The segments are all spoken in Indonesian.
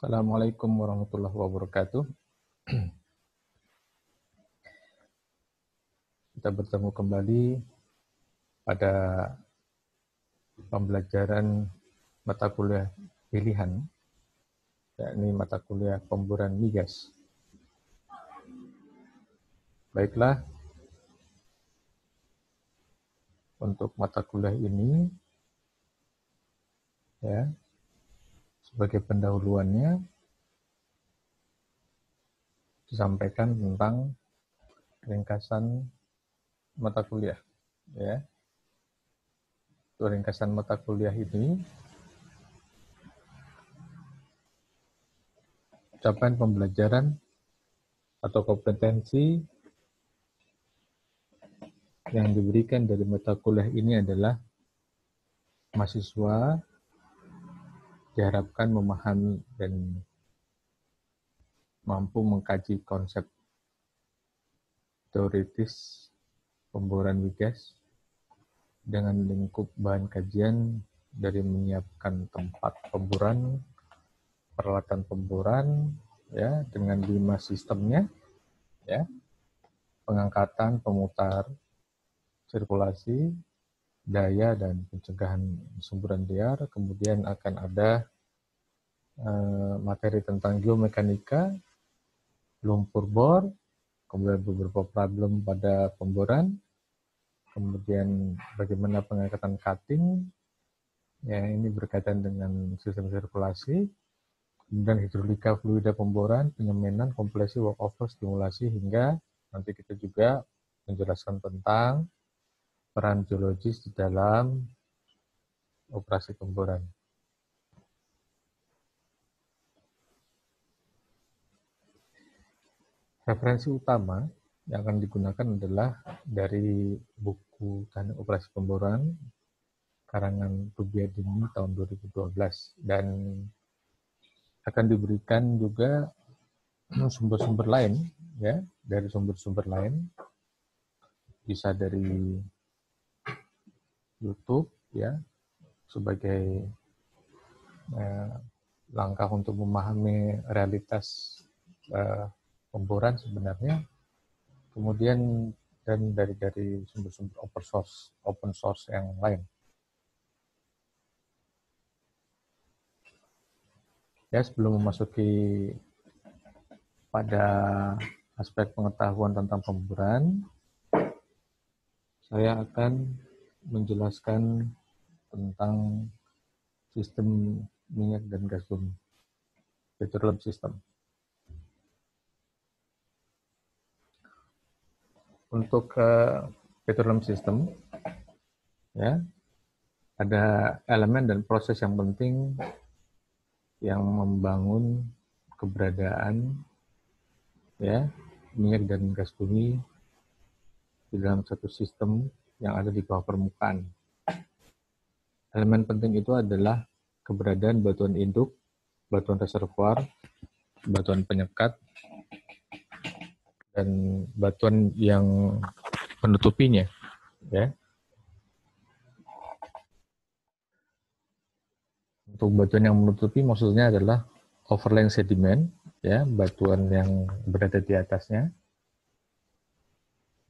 Assalamualaikum warahmatullahi wabarakatuh. Kita bertemu kembali pada pembelajaran mata kuliah pilihan, yakni mata kuliah pemburuan migas. Baiklah, untuk mata kuliah ini, ya, sebagai pendahuluannya, disampaikan tentang ringkasan mata kuliah. Ya. Ringkasan mata kuliah ini capaian pembelajaran atau kompetensi yang diberikan dari mata kuliah ini adalah mahasiswa diharapkan memahami dan mampu mengkaji konsep teoritis pemboran migas dengan lingkup bahan kajian dari menyiapkan tempat pemboran, peralatan pemboran, ya dengan lima sistemnya, ya pengangkatan, pemutar, sirkulasi, daya dan pencegahan semburan liar, kemudian akan ada uh, materi tentang geomekanika, lumpur bor, kemudian beberapa problem pada pemboran, kemudian bagaimana pengangkatan cutting, ya ini berkaitan dengan sistem sirkulasi, kemudian hidrolika fluida pemboran, penyemenan kompresi, workover, stimulasi, hingga nanti kita juga menjelaskan tentang peran geologis di dalam operasi pemboran. Referensi utama yang akan digunakan adalah dari buku Teknik Operasi Pemboran karangan Dini tahun 2012 dan akan diberikan juga sumber-sumber lain ya dari sumber-sumber lain bisa dari YouTube ya sebagai eh, langkah untuk memahami realitas eh, pemboran sebenarnya. Kemudian dan dari dari sumber-sumber open source open source yang lain. Ya, sebelum memasuki pada aspek pengetahuan tentang pemburan, saya akan menjelaskan tentang sistem minyak dan gas bumi, petroleum system. Untuk uh, petroleum system, ya, ada elemen dan proses yang penting yang membangun keberadaan ya minyak dan gas bumi di dalam satu sistem yang ada di bawah permukaan. Elemen penting itu adalah keberadaan batuan induk, batuan reservoir, batuan penyekat, dan batuan yang menutupinya. Ya. Untuk batuan yang menutupi maksudnya adalah overlying sediment, ya, batuan yang berada di atasnya.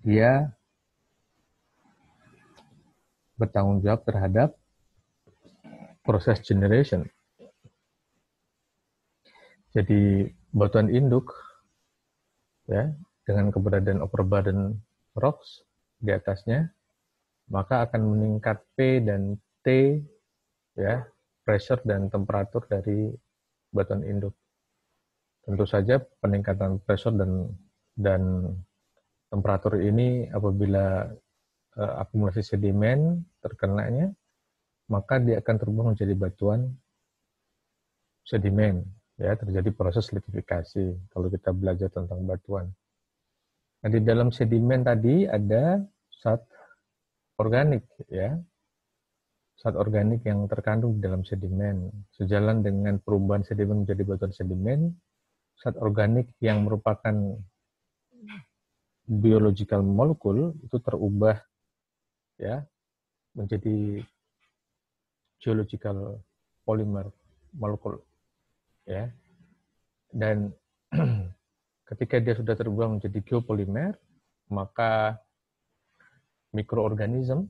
Dia bertanggung jawab terhadap proses generation. Jadi batuan induk ya dengan keberadaan overburden rocks di atasnya maka akan meningkat P dan T ya pressure dan temperatur dari batuan induk. Tentu saja peningkatan pressure dan dan temperatur ini apabila Eh, akumulasi sedimen terkenanya, maka dia akan terubah menjadi batuan sedimen. Ya, terjadi proses litifikasi kalau kita belajar tentang batuan. Nah, di dalam sedimen tadi ada zat organik ya. Zat organik yang terkandung di dalam sedimen. Sejalan dengan perubahan sedimen menjadi batuan sedimen, zat organik yang merupakan biological molekul itu terubah ya menjadi geological polymer molekul ya dan ketika dia sudah terbuang menjadi geopolimer maka mikroorganisme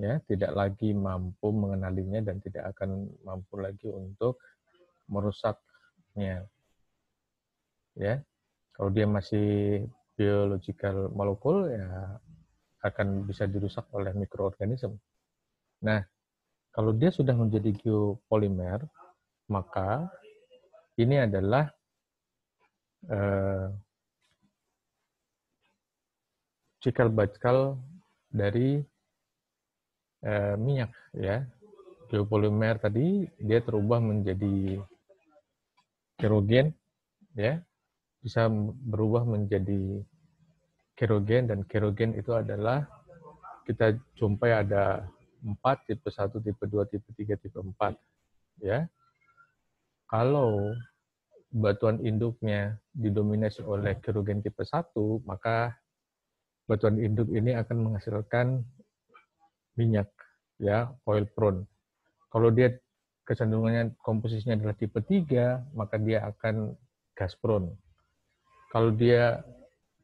ya tidak lagi mampu mengenalinya dan tidak akan mampu lagi untuk merusaknya ya kalau dia masih biological molekul ya akan bisa dirusak oleh mikroorganisme. Nah, kalau dia sudah menjadi geopolimer, maka ini adalah eh, cikal bakal dari eh, minyak ya. Geopolimer tadi dia terubah menjadi kerogen ya, bisa berubah menjadi kerogen dan kerogen itu adalah kita jumpai ada empat tipe satu tipe dua tipe tiga tipe empat ya. Kalau batuan induknya didominasi oleh kerogen tipe satu maka batuan induk ini akan menghasilkan minyak ya, oil prone. Kalau dia kecenderungannya komposisinya adalah tipe 3, maka dia akan gas prone. Kalau dia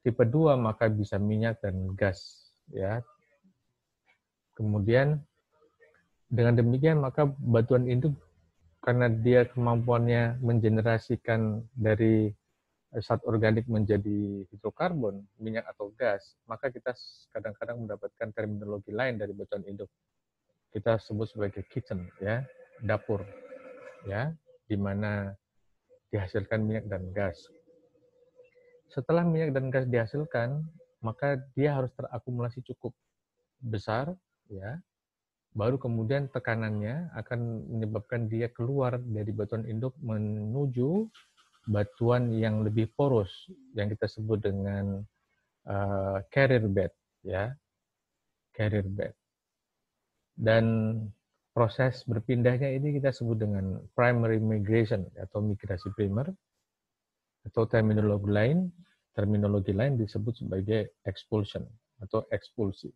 Tipe 2 maka bisa minyak dan gas ya. Kemudian dengan demikian maka batuan itu karena dia kemampuannya menggenerasikan dari eh, zat organik menjadi hidrokarbon, minyak atau gas, maka kita kadang-kadang mendapatkan terminologi lain dari batuan induk. Kita sebut sebagai kitchen ya, dapur ya, di mana dihasilkan minyak dan gas. Setelah minyak dan gas dihasilkan, maka dia harus terakumulasi cukup besar, ya. Baru kemudian tekanannya akan menyebabkan dia keluar dari batuan induk menuju batuan yang lebih poros, yang kita sebut dengan uh, carrier bed, ya. Carrier bed. Dan proses berpindahnya ini kita sebut dengan primary migration atau migrasi primer atau terminologi lain terminologi lain disebut sebagai expulsion atau ekspulsi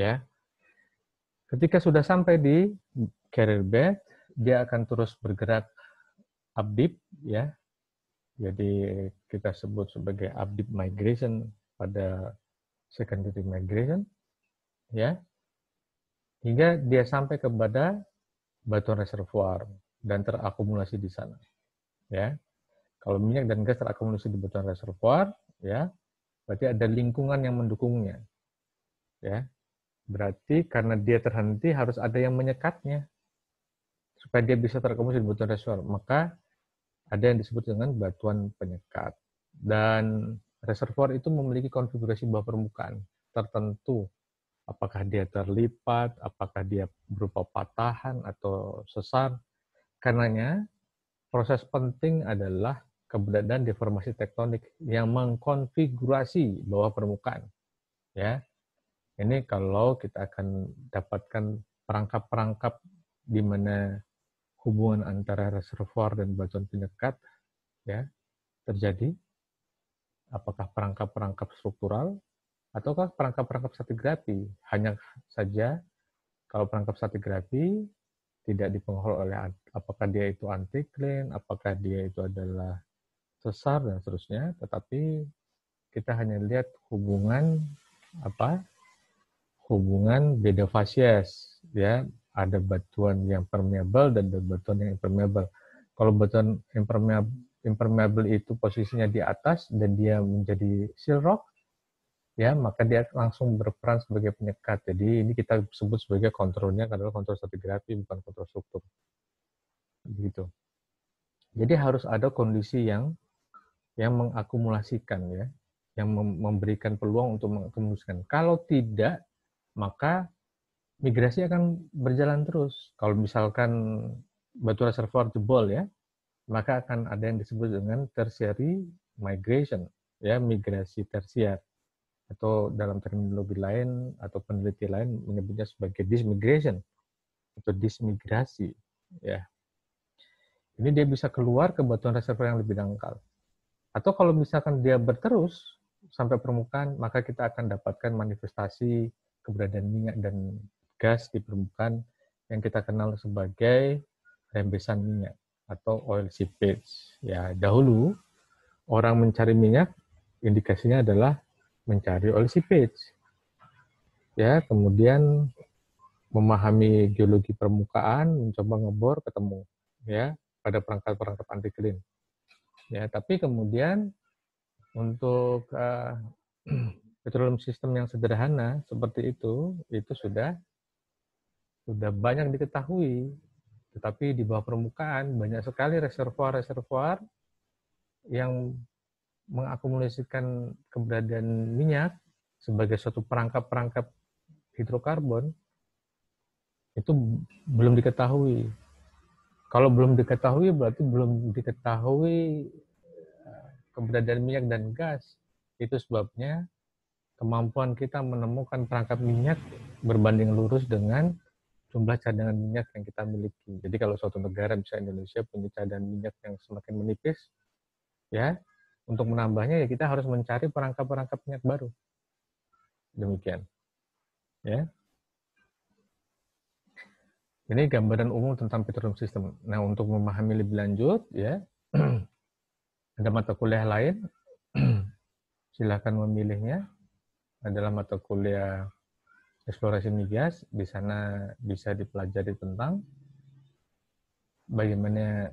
ya ketika sudah sampai di carrier bed dia akan terus bergerak updip ya jadi kita sebut sebagai updip migration pada secondary migration ya hingga dia sampai kepada batuan reservoir dan terakumulasi di sana ya kalau minyak dan gas terakumulasi di batuan reservoir, ya, berarti ada lingkungan yang mendukungnya. Ya. Berarti karena dia terhenti harus ada yang menyekatnya supaya dia bisa terakumulasi di batuan reservoir. Maka ada yang disebut dengan batuan penyekat. Dan reservoir itu memiliki konfigurasi bawah permukaan tertentu. Apakah dia terlipat, apakah dia berupa patahan atau sesar. Karenanya proses penting adalah keberadaan deformasi tektonik yang mengkonfigurasi bawah permukaan. Ya, ini kalau kita akan dapatkan perangkap-perangkap di mana hubungan antara reservoir dan batuan penyekat ya terjadi apakah perangkap-perangkap struktural ataukah perangkap-perangkap stratigrafi hanya saja kalau perangkap stratigrafi tidak dipengaruhi oleh apakah dia itu anticline apakah dia itu adalah besar dan seterusnya, tetapi kita hanya lihat hubungan apa? Hubungan beda fasies, ya. Ada batuan yang permeable dan ada batuan yang impermeable. Kalau batuan impermeable, impermeable itu posisinya di atas dan dia menjadi seal rock, ya maka dia langsung berperan sebagai penyekat. Jadi ini kita sebut sebagai kontrolnya adalah kontrol stratigrafi bukan kontrol struktur. Begitu. Jadi harus ada kondisi yang yang mengakumulasikan ya, yang memberikan peluang untuk mengakumulasikan. Kalau tidak, maka migrasi akan berjalan terus. Kalau misalkan batu reservoir jebol ya, maka akan ada yang disebut dengan tertiary migration, ya migrasi tersier atau dalam terminologi lain atau peneliti lain menyebutnya sebagai dismigration atau dismigrasi ya. Ini dia bisa keluar ke batuan reservoir yang lebih dangkal. Atau kalau misalkan dia berterus sampai permukaan, maka kita akan dapatkan manifestasi keberadaan minyak dan gas di permukaan yang kita kenal sebagai rembesan minyak atau oil seepage. Ya, dahulu orang mencari minyak indikasinya adalah mencari oil seepage. Ya, kemudian memahami geologi permukaan, mencoba ngebor ketemu ya pada perangkat-perangkat antiklin ya tapi kemudian untuk uh, petroleum sistem yang sederhana seperti itu itu sudah sudah banyak diketahui tetapi di bawah permukaan banyak sekali reservoir-reservoir yang mengakumulasikan keberadaan minyak sebagai suatu perangkap-perangkap hidrokarbon itu belum diketahui kalau belum diketahui berarti belum diketahui eh, keberadaan minyak dan gas. Itu sebabnya kemampuan kita menemukan perangkap minyak berbanding lurus dengan jumlah cadangan minyak yang kita miliki. Jadi kalau suatu negara misalnya Indonesia punya cadangan minyak yang semakin menipis, ya untuk menambahnya ya kita harus mencari perangkap-perangkap minyak baru. Demikian. Ya. Ini gambaran umum tentang petroleum system. Nah, untuk memahami lebih lanjut, ya, ada mata kuliah lain, silahkan memilihnya. Adalah mata kuliah eksplorasi migas. Di sana bisa dipelajari tentang bagaimana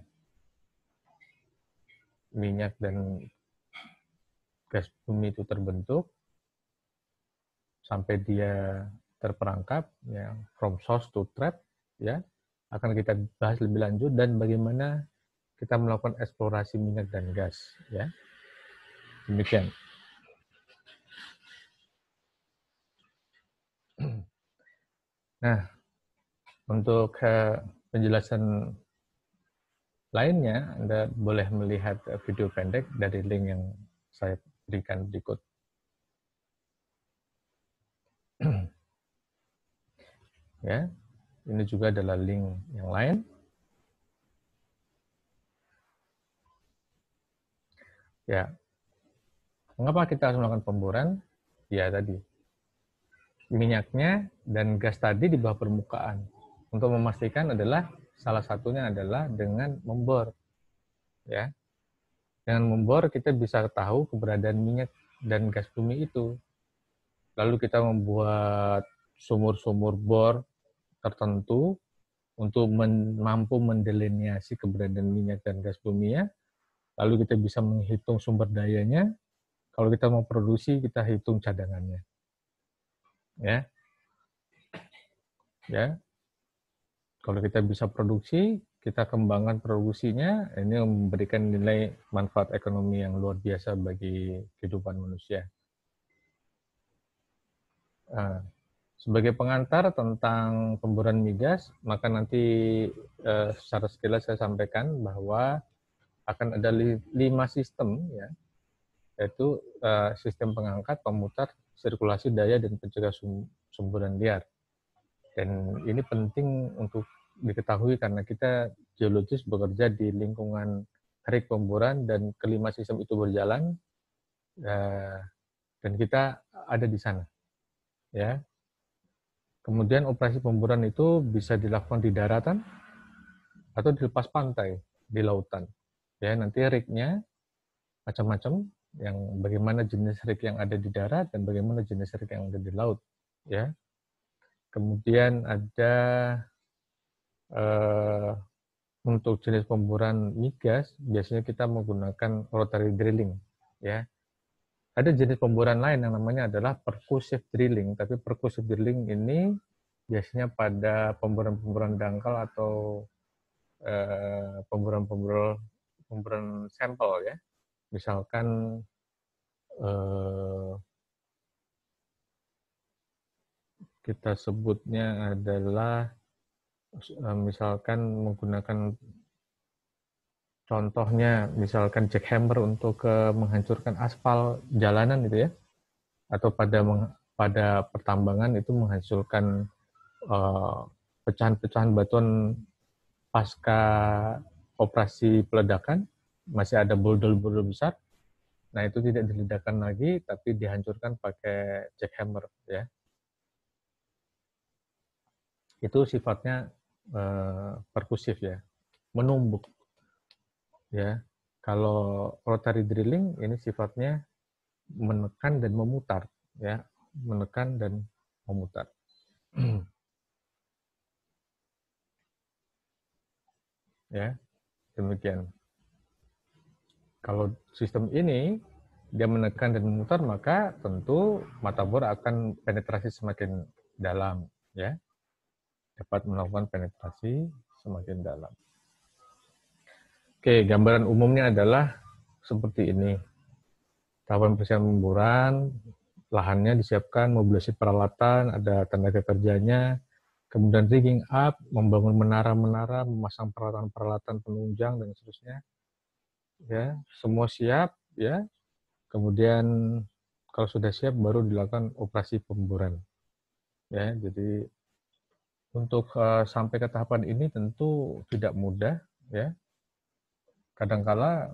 minyak dan gas bumi itu terbentuk sampai dia terperangkap, ya, from source to trap, ya akan kita bahas lebih lanjut dan bagaimana kita melakukan eksplorasi minyak dan gas ya demikian nah untuk eh, penjelasan lainnya Anda boleh melihat eh, video pendek dari link yang saya berikan berikut ya ini juga adalah link yang lain. Ya. Mengapa kita harus melakukan pemboran? Ya tadi. Minyaknya dan gas tadi di bawah permukaan. Untuk memastikan adalah salah satunya adalah dengan membor. Ya. Dengan membor kita bisa tahu keberadaan minyak dan gas bumi itu. Lalu kita membuat sumur-sumur bor tertentu untuk men, mampu mendelineasi keberadaan minyak dan gas bumi ya. Lalu kita bisa menghitung sumber dayanya. Kalau kita mau produksi, kita hitung cadangannya. Ya. Ya. Kalau kita bisa produksi, kita kembangkan produksinya, ini memberikan nilai manfaat ekonomi yang luar biasa bagi kehidupan manusia. Nah sebagai pengantar tentang pemburuan migas, maka nanti eh, secara sekilas saya sampaikan bahwa akan ada li, lima sistem ya, yaitu eh, sistem pengangkat, pemutar, sirkulasi daya dan pencegah sum, sumburan liar. Dan ini penting untuk diketahui karena kita geologis bekerja di lingkungan tarik pemburan dan kelima sistem itu berjalan eh, dan kita ada di sana. Ya, Kemudian operasi pemburuan itu bisa dilakukan di daratan atau di lepas pantai, di lautan. Ya, nanti rignya macam-macam yang bagaimana jenis rig yang ada di darat dan bagaimana jenis rig yang ada di laut, ya. Kemudian ada eh, untuk jenis pemburuan migas biasanya kita menggunakan rotary drilling, ya ada jenis pemboran lain yang namanya adalah percussive drilling, tapi percussive drilling ini biasanya pada pemboran-pemboran dangkal atau eh, pemboran pemboran-pemboran pemboran sampel ya. Misalkan eh, kita sebutnya adalah eh, misalkan menggunakan Contohnya misalkan jackhammer untuk ke eh, menghancurkan aspal jalanan itu ya, atau pada meng, pada pertambangan itu menghasilkan pecahan pecahan-pecahan batuan pasca operasi peledakan masih ada boulder-boulder besar. Nah itu tidak diledakan lagi, tapi dihancurkan pakai jackhammer ya. Itu sifatnya uh, perkusif ya, menumbuk ya kalau rotary drilling ini sifatnya menekan dan memutar ya menekan dan memutar ya demikian kalau sistem ini dia menekan dan memutar maka tentu mata bor akan penetrasi semakin dalam ya dapat melakukan penetrasi semakin dalam Oke, gambaran umumnya adalah seperti ini. Tahapan persiapan pemburan, lahannya disiapkan, mobilisasi peralatan, ada tenaga kerjanya, kemudian rigging up, membangun menara-menara, memasang peralatan-peralatan penunjang dan seterusnya. Ya, semua siap ya. Kemudian kalau sudah siap baru dilakukan operasi pemburan. Ya, jadi untuk eh, sampai ke tahapan ini tentu tidak mudah ya kadangkala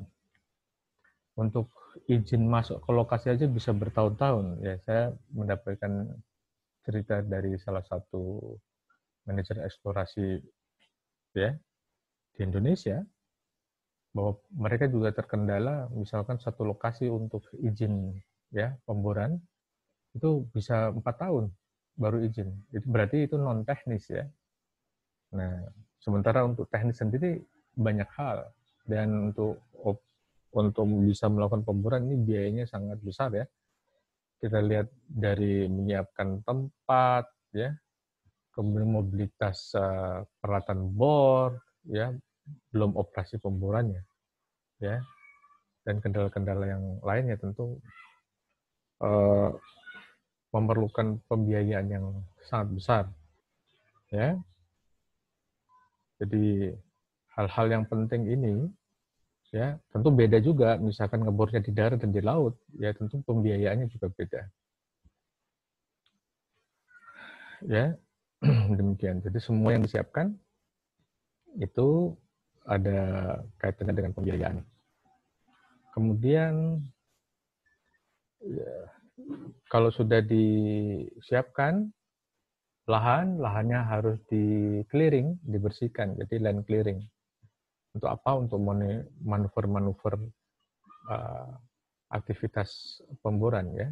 untuk izin masuk ke lokasi aja bisa bertahun-tahun. Ya, saya mendapatkan cerita dari salah satu manajer eksplorasi ya di Indonesia bahwa mereka juga terkendala misalkan satu lokasi untuk izin ya pemboran itu bisa empat tahun baru izin. Itu berarti itu non teknis ya. Nah, sementara untuk teknis sendiri banyak hal dan untuk untuk bisa melakukan pemboran ini biayanya sangat besar ya. Kita lihat dari menyiapkan tempat ya, kemudian mobilitas eh, peralatan bor ya, belum operasi pemborannya ya. Dan kendala-kendala yang lainnya tentu uh, memerlukan pembiayaan yang sangat besar ya. Jadi hal-hal yang penting ini ya tentu beda juga misalkan ngebornya di darat dan di laut ya tentu pembiayaannya juga beda ya demikian jadi semua yang disiapkan itu ada kaitannya dengan pembiayaan kemudian ya, kalau sudah disiapkan lahan lahannya harus di clearing dibersihkan jadi land clearing untuk apa? Untuk manuver-manuver uh, aktivitas pemboran ya.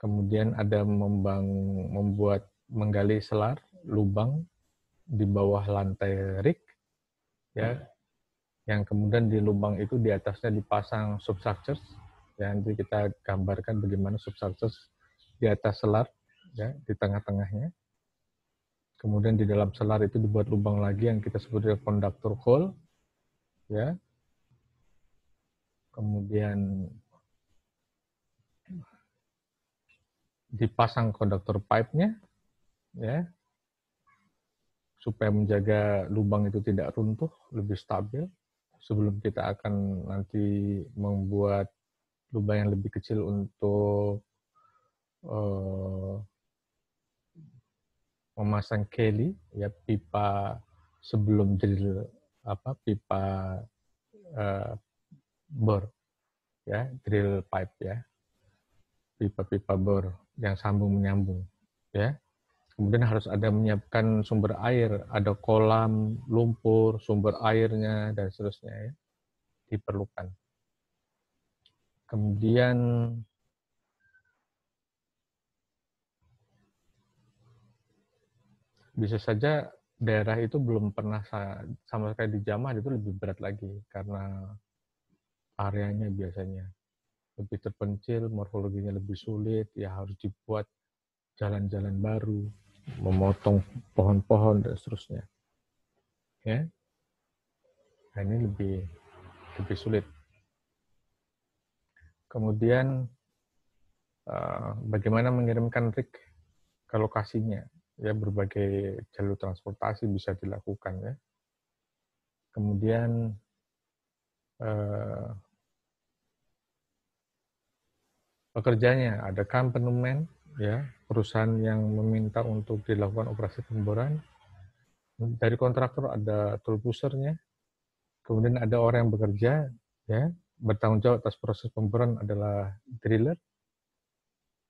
Kemudian ada membang, membuat menggali selar, lubang di bawah lantai rig ya. Hmm. Yang kemudian di lubang itu di atasnya dipasang substructures ya nanti kita gambarkan bagaimana substructures di atas selar ya di tengah-tengahnya Kemudian di dalam selar itu dibuat lubang lagi yang kita sebut dengan konduktor hole. Ya. Kemudian dipasang konduktor pipe-nya ya supaya menjaga lubang itu tidak runtuh, lebih stabil sebelum kita akan nanti membuat lubang yang lebih kecil untuk uh, memasang keli ya pipa sebelum drill apa pipa uh, bor ya drill pipe ya pipa-pipa bor yang sambung menyambung ya kemudian harus ada menyiapkan sumber air ada kolam lumpur sumber airnya dan seterusnya ya diperlukan kemudian bisa saja daerah itu belum pernah sama sekali dijamah itu lebih berat lagi karena areanya biasanya lebih terpencil, morfologinya lebih sulit, ya harus dibuat jalan-jalan baru, memotong pohon-pohon dan seterusnya. Ya, nah, ini lebih lebih sulit. Kemudian eh, bagaimana mengirimkan rig ke lokasinya? ya berbagai jalur transportasi bisa dilakukan ya. Kemudian eh, pekerjanya ada kampenumen ya perusahaan yang meminta untuk dilakukan operasi pemboran dari kontraktor ada tool pushernya kemudian ada orang yang bekerja ya bertanggung jawab atas proses pemboran adalah driller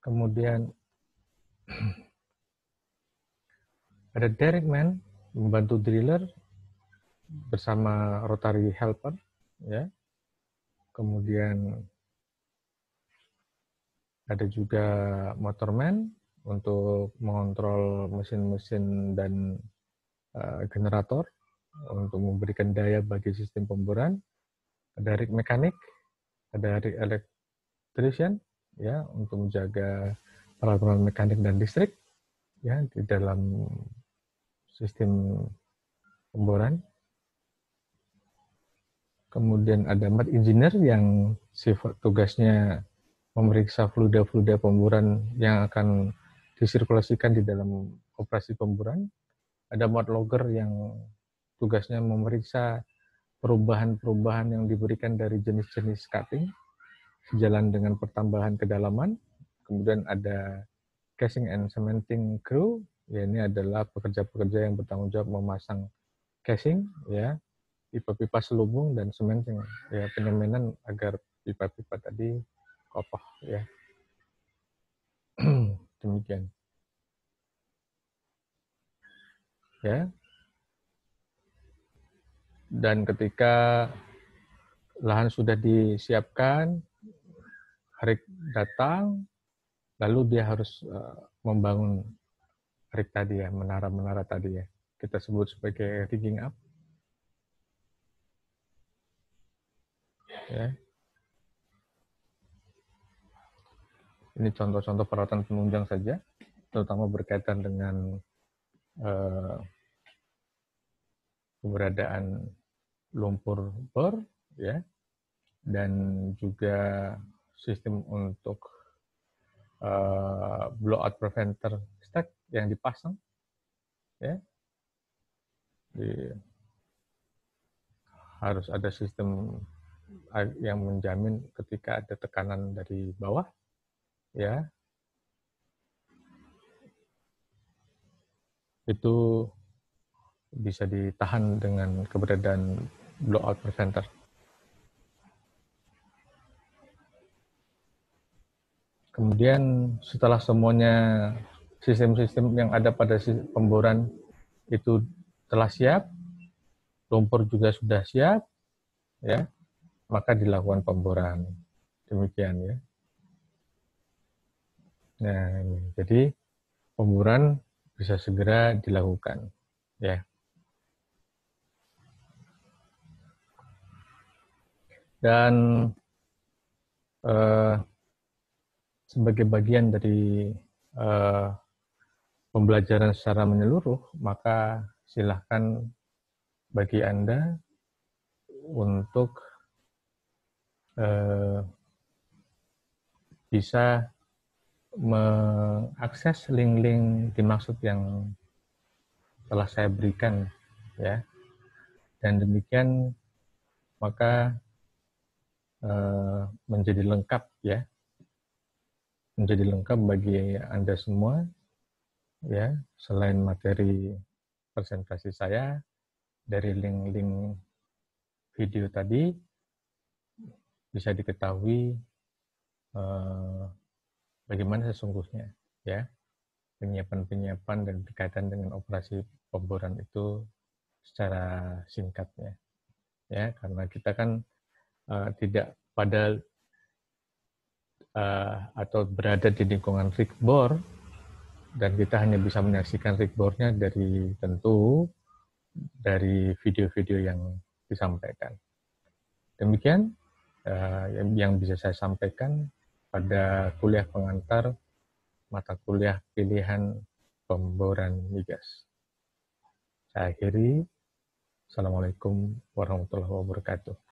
kemudian ada Derek Man membantu driller bersama Rotary Helper ya. Kemudian ada juga Motorman untuk mengontrol mesin-mesin dan uh, generator untuk memberikan daya bagi sistem pemboran. Ada rig mekanik, ada rig electrician ya untuk menjaga peraturan mekanik dan listrik ya di dalam sistem pemboran. Kemudian ada mat engineer yang sifat tugasnya memeriksa fluida-fluida pemboran yang akan disirkulasikan di dalam operasi pemboran. Ada mat logger yang tugasnya memeriksa perubahan-perubahan yang diberikan dari jenis-jenis cutting sejalan dengan pertambahan kedalaman. Kemudian ada casing and cementing crew ya ini adalah pekerja-pekerja yang bertanggung jawab memasang casing ya pipa-pipa selubung dan semen ya penyemenan agar pipa-pipa tadi kokoh ya demikian ya dan ketika lahan sudah disiapkan hari datang lalu dia harus eh, membangun Rick tadi ya, menara-menara tadi ya. Kita sebut sebagai rigging up. Ya. Ini contoh-contoh peralatan penunjang saja, terutama berkaitan dengan eh, keberadaan lumpur ber, ya, dan juga sistem untuk eh, blowout preventer hashtag yang dipasang ya di, harus ada sistem yang menjamin ketika ada tekanan dari bawah ya itu bisa ditahan dengan keberadaan blowout preventer. Kemudian setelah semuanya sistem-sistem yang ada pada pemboran itu telah siap, lumpur juga sudah siap, ya, maka dilakukan pemboran. Demikian ya. Nah, ini. jadi pemboran bisa segera dilakukan, ya. Dan eh, sebagai bagian dari eh, pembelajaran secara menyeluruh, maka silahkan bagi Anda untuk eh, bisa mengakses link-link dimaksud yang telah saya berikan ya. Dan demikian maka eh, menjadi lengkap ya. Menjadi lengkap bagi Anda semua ya selain materi presentasi saya dari link-link video tadi bisa diketahui eh, bagaimana sesungguhnya ya penyiapan-penyiapan dan berkaitan dengan operasi pemboran itu secara singkatnya ya karena kita kan eh, tidak pada uh, eh, atau berada di lingkungan rigbor dan kita hanya bisa menyaksikan rigbornya dari tentu dari video-video yang disampaikan. Demikian eh, yang bisa saya sampaikan pada kuliah pengantar mata kuliah pilihan pemboran migas. Saya akhiri. Assalamualaikum warahmatullahi wabarakatuh.